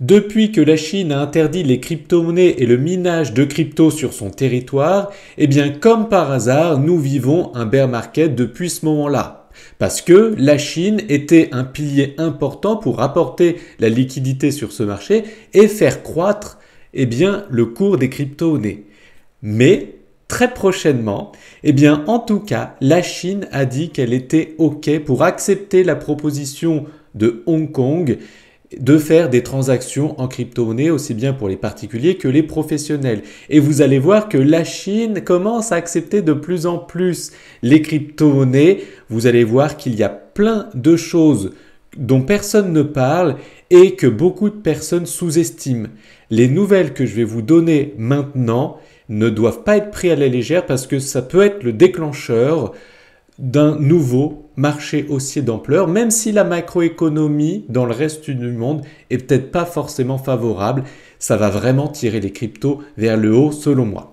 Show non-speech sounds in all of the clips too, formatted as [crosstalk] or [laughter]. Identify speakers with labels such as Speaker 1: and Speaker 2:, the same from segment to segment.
Speaker 1: Depuis que la Chine a interdit les crypto-monnaies et le minage de crypto sur son territoire, eh bien comme par hasard, nous vivons un bear market depuis ce moment-là. Parce que la Chine était un pilier important pour apporter la liquidité sur ce marché et faire croître eh bien, le cours des crypto-monnaies. Mais très prochainement, eh bien en tout cas, la Chine a dit qu'elle était OK pour accepter la proposition de Hong Kong de faire des transactions en crypto-monnaie aussi bien pour les particuliers que les professionnels. Et vous allez voir que la Chine commence à accepter de plus en plus les crypto-monnaies. Vous allez voir qu'il y a plein de choses dont personne ne parle et que beaucoup de personnes sous-estiment. Les nouvelles que je vais vous donner maintenant ne doivent pas être prises à la légère parce que ça peut être le déclencheur d'un nouveau marché haussier d'ampleur, même si la macroéconomie dans le reste du monde est peut-être pas forcément favorable, ça va vraiment tirer les cryptos vers le haut selon moi.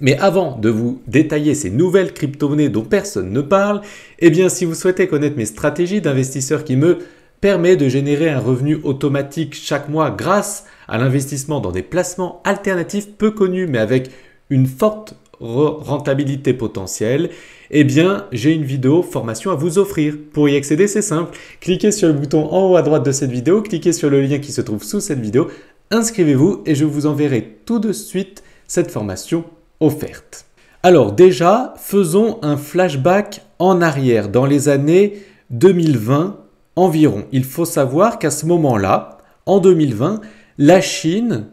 Speaker 1: Mais avant de vous détailler ces nouvelles crypto-monnaies dont personne ne parle, eh bien si vous souhaitez connaître mes stratégies d'investisseur qui me permet de générer un revenu automatique chaque mois grâce à l'investissement dans des placements alternatifs peu connus mais avec une forte rentabilité potentielle, eh bien, j'ai une vidéo formation à vous offrir. Pour y accéder, c'est simple. Cliquez sur le bouton en haut à droite de cette vidéo, cliquez sur le lien qui se trouve sous cette vidéo, inscrivez-vous et je vous enverrai tout de suite cette formation offerte. Alors déjà, faisons un flashback en arrière, dans les années 2020 environ. Il faut savoir qu'à ce moment-là, en 2020, la Chine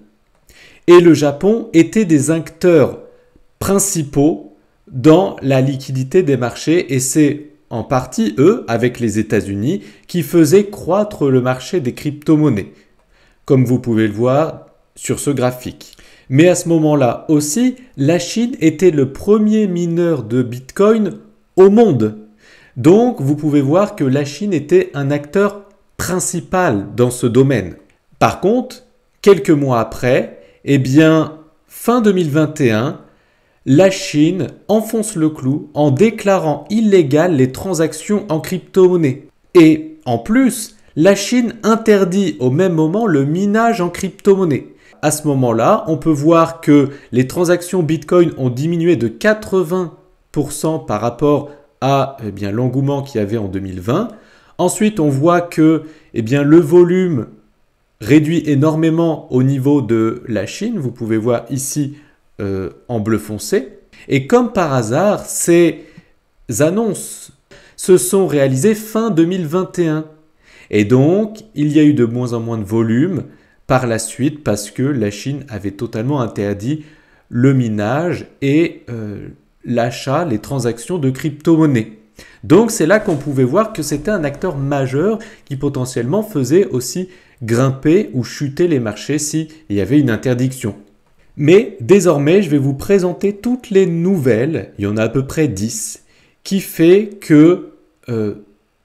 Speaker 1: et le Japon étaient des acteurs principaux dans la liquidité des marchés et c'est en partie eux, avec les États-Unis, qui faisaient croître le marché des crypto-monnaies, comme vous pouvez le voir sur ce graphique. Mais à ce moment-là aussi, la Chine était le premier mineur de Bitcoin au monde. Donc vous pouvez voir que la Chine était un acteur principal dans ce domaine. Par contre, quelques mois après, eh bien, fin 2021, la Chine enfonce le clou en déclarant illégales les transactions en crypto-monnaie. Et en plus, la Chine interdit au même moment le minage en crypto-monnaie. À ce moment-là, on peut voir que les transactions Bitcoin ont diminué de 80% par rapport à eh l'engouement qu'il y avait en 2020. Ensuite, on voit que eh le volume réduit énormément au niveau de la Chine. Vous pouvez voir ici euh, en bleu foncé. Et comme par hasard, ces annonces se sont réalisées fin 2021. Et donc, il y a eu de moins en moins de volume par la suite parce que la Chine avait totalement interdit le minage et euh, l'achat, les transactions de crypto-monnaies. Donc c'est là qu'on pouvait voir que c'était un acteur majeur qui potentiellement faisait aussi grimper ou chuter les marchés s'il y avait une interdiction. Mais désormais, je vais vous présenter toutes les nouvelles, il y en a à peu près 10, qui fait que euh,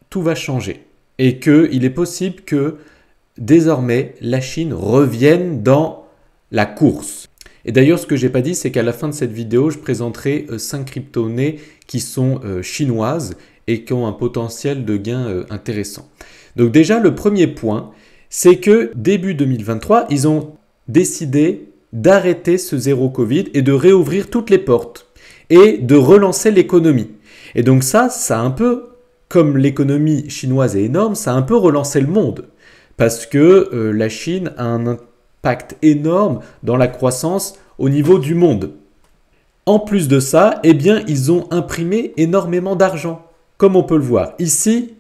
Speaker 1: tout va changer. Et qu'il est possible que désormais la Chine revienne dans la course. Et d'ailleurs, ce que j'ai pas dit, c'est qu'à la fin de cette vidéo, je présenterai 5 euh, crypto qui sont euh, chinoises et qui ont un potentiel de gain intéressant. Donc déjà, le premier point, c'est que début 2023, ils ont décidé d'arrêter ce zéro Covid et de réouvrir toutes les portes et de relancer l'économie. Et donc ça, ça a un peu, comme l'économie chinoise est énorme, ça a un peu relancé le monde. Parce que euh, la Chine a un impact énorme dans la croissance au niveau du monde. En plus de ça, eh bien, ils ont imprimé énormément d'argent, comme on peut le voir. Ici,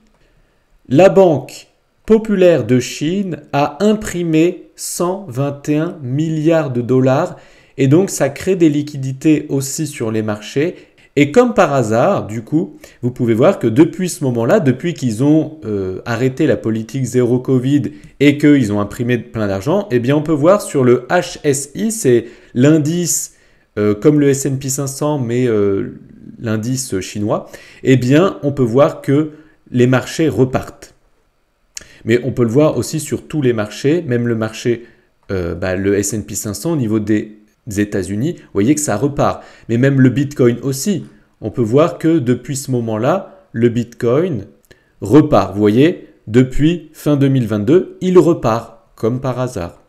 Speaker 1: la banque populaire de Chine a imprimé 121 milliards de dollars et donc ça crée des liquidités aussi sur les marchés. Et comme par hasard, du coup, vous pouvez voir que depuis ce moment-là, depuis qu'ils ont euh, arrêté la politique zéro Covid et qu'ils ont imprimé plein d'argent, eh bien on peut voir sur le HSI, c'est l'indice euh, comme le S&P 500 mais euh, l'indice chinois, eh bien on peut voir que les marchés repartent. Mais on peut le voir aussi sur tous les marchés, même le marché, euh, bah, le SP 500 au niveau des États-Unis, vous voyez que ça repart. Mais même le Bitcoin aussi. On peut voir que depuis ce moment-là, le Bitcoin repart. Vous voyez, depuis fin 2022, il repart, comme par hasard.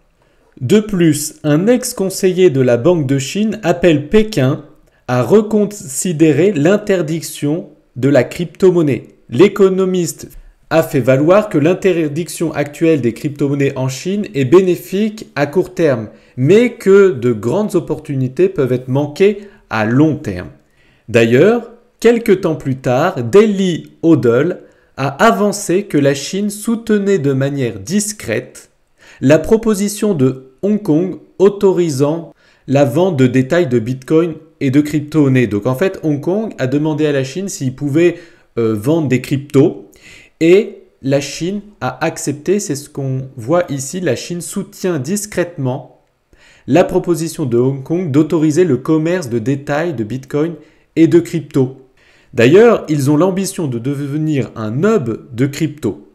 Speaker 1: De plus, un ex-conseiller de la Banque de Chine appelle Pékin à reconsidérer l'interdiction de la crypto-monnaie. L'économiste a fait valoir que l'interdiction actuelle des crypto-monnaies en Chine est bénéfique à court terme, mais que de grandes opportunités peuvent être manquées à long terme. D'ailleurs, quelques temps plus tard, Daily Odell a avancé que la Chine soutenait de manière discrète la proposition de Hong Kong autorisant la vente de détails de Bitcoin et de crypto-monnaies. Donc en fait, Hong Kong a demandé à la Chine s'il pouvait euh, vendre des cryptos et la Chine a accepté, c'est ce qu'on voit ici, la Chine soutient discrètement la proposition de Hong Kong d'autoriser le commerce de détail de Bitcoin et de crypto. D'ailleurs, ils ont l'ambition de devenir un hub de crypto.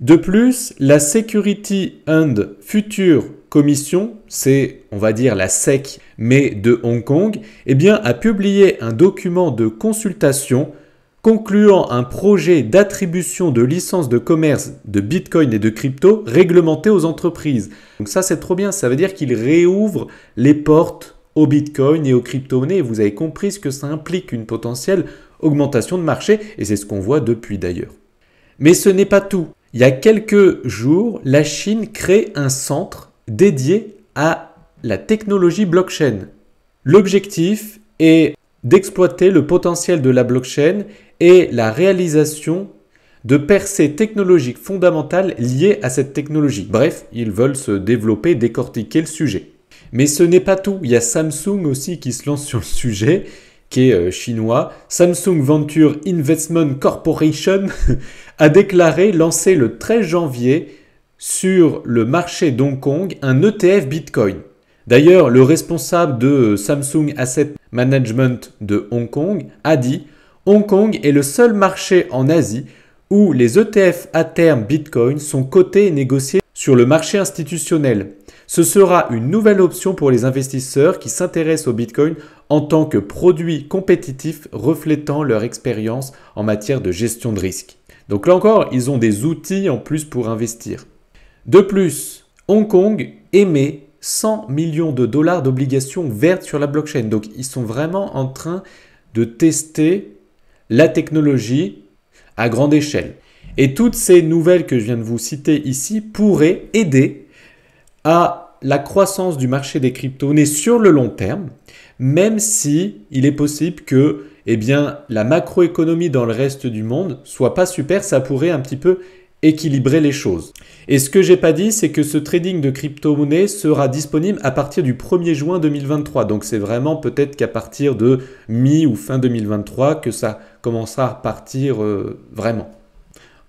Speaker 1: De plus, la Security and Future Commission, c'est on va dire la SEC mais de Hong Kong, eh bien a publié un document de consultation concluant un projet d'attribution de licences de commerce de Bitcoin et de crypto réglementées aux entreprises. Donc ça c'est trop bien, ça veut dire qu'il réouvre les portes au Bitcoin et aux crypto-monnaies. Vous avez compris ce que ça implique, une potentielle augmentation de marché, et c'est ce qu'on voit depuis d'ailleurs. Mais ce n'est pas tout. Il y a quelques jours, la Chine crée un centre dédié à la technologie blockchain. L'objectif est d'exploiter le potentiel de la blockchain et la réalisation de percées technologiques fondamentales liées à cette technologie. Bref, ils veulent se développer, décortiquer le sujet. Mais ce n'est pas tout, il y a Samsung aussi qui se lance [laughs] sur le sujet, qui est euh, chinois. Samsung Venture Investment Corporation [laughs] a déclaré lancer le 13 janvier sur le marché d'Hong Kong un ETF Bitcoin. D'ailleurs, le responsable de Samsung Asset Management de Hong Kong a dit Hong Kong est le seul marché en Asie où les ETF à terme Bitcoin sont cotés et négociés sur le marché institutionnel. Ce sera une nouvelle option pour les investisseurs qui s'intéressent au Bitcoin en tant que produit compétitif reflétant leur expérience en matière de gestion de risque. Donc là encore, ils ont des outils en plus pour investir. De plus, Hong Kong émet 100 millions de dollars d'obligations vertes sur la blockchain. Donc ils sont vraiment en train de tester la technologie à grande échelle. Et toutes ces nouvelles que je viens de vous citer ici pourraient aider à la croissance du marché des crypto Mais sur le long terme, même si il est possible que eh bien, la macroéconomie dans le reste du monde soit pas super, ça pourrait un petit peu équilibrer les choses. Et ce que j'ai pas dit, c'est que ce trading de crypto-monnaie sera disponible à partir du 1er juin 2023. Donc c'est vraiment peut-être qu'à partir de mi ou fin 2023 que ça commencera à partir euh, vraiment.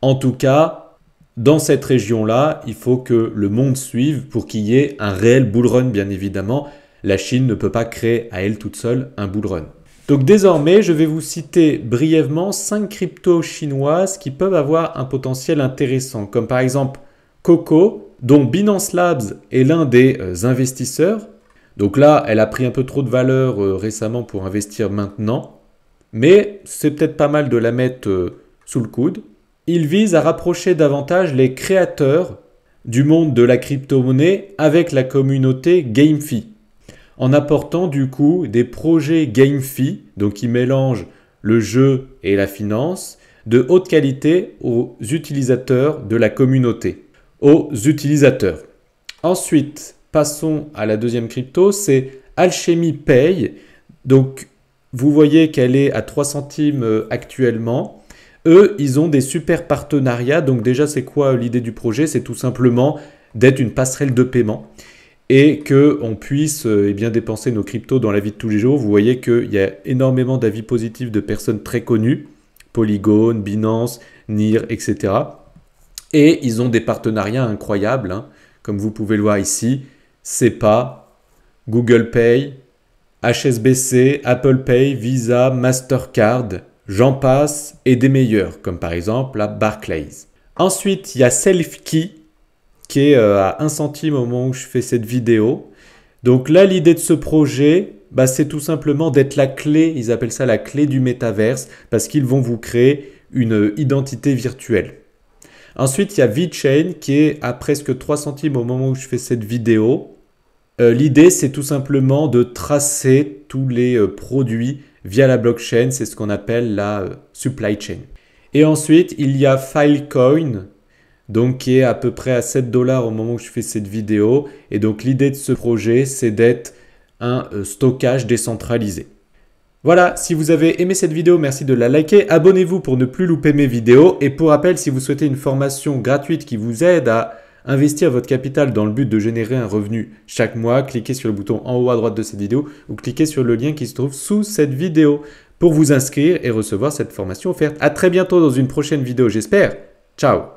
Speaker 1: En tout cas, dans cette région-là, il faut que le monde suive pour qu'il y ait un réel bull run, bien évidemment. La Chine ne peut pas créer à elle toute seule un bull run. Donc désormais, je vais vous citer brièvement cinq cryptos chinoises qui peuvent avoir un potentiel intéressant, comme par exemple Coco, dont Binance Labs est l'un des euh, investisseurs. Donc là, elle a pris un peu trop de valeur euh, récemment pour investir maintenant, mais c'est peut-être pas mal de la mettre euh, sous le coude. Il vise à rapprocher davantage les créateurs du monde de la crypto-monnaie avec la communauté GameFi en apportant du coup des projets GameFi, donc qui mélangent le jeu et la finance, de haute qualité aux utilisateurs de la communauté, aux utilisateurs. Ensuite, passons à la deuxième crypto, c'est Alchemy Pay. Donc, vous voyez qu'elle est à 3 centimes euh, actuellement. Eux, ils ont des super partenariats. Donc déjà, c'est quoi l'idée du projet C'est tout simplement d'être une passerelle de paiement et qu'on puisse euh, eh bien, dépenser nos cryptos dans la vie de tous les jours. Vous voyez qu'il y a énormément d'avis positifs de personnes très connues, Polygon, Binance, NIR, etc. Et ils ont des partenariats incroyables, hein. comme vous pouvez le voir ici, SEPA, Google Pay, HSBC, Apple Pay, Visa, Mastercard, j'en passe, et des meilleurs, comme par exemple la Barclays. Ensuite, il y a SelfKey, qui est euh, à 1 centime au moment où je fais cette vidéo. Donc là, l'idée de ce projet, bah, c'est tout simplement d'être la clé, ils appellent ça la clé du métaverse, parce qu'ils vont vous créer une identité virtuelle. Ensuite, il y a VeChain qui est à presque 3 centimes au moment où je fais cette vidéo. Euh, l'idée, c'est tout simplement de tracer tous les euh, produits via la blockchain, c'est ce qu'on appelle la supply chain. Et ensuite, il y a Filecoin donc qui est à peu près à 7 dollars au moment où je fais cette vidéo. Et donc l'idée de ce projet, c'est d'être un euh, stockage décentralisé. Voilà, si vous avez aimé cette vidéo, merci de la liker, abonnez-vous pour ne plus louper mes vidéos, et pour rappel, si vous souhaitez une formation gratuite qui vous aide à investir votre capital dans le but de générer un revenu chaque mois, cliquez sur le bouton en haut à droite de cette vidéo, ou cliquez sur le lien qui se trouve sous cette vidéo pour vous inscrire et recevoir cette formation offerte. À très bientôt dans une prochaine vidéo, j'espère. Ciao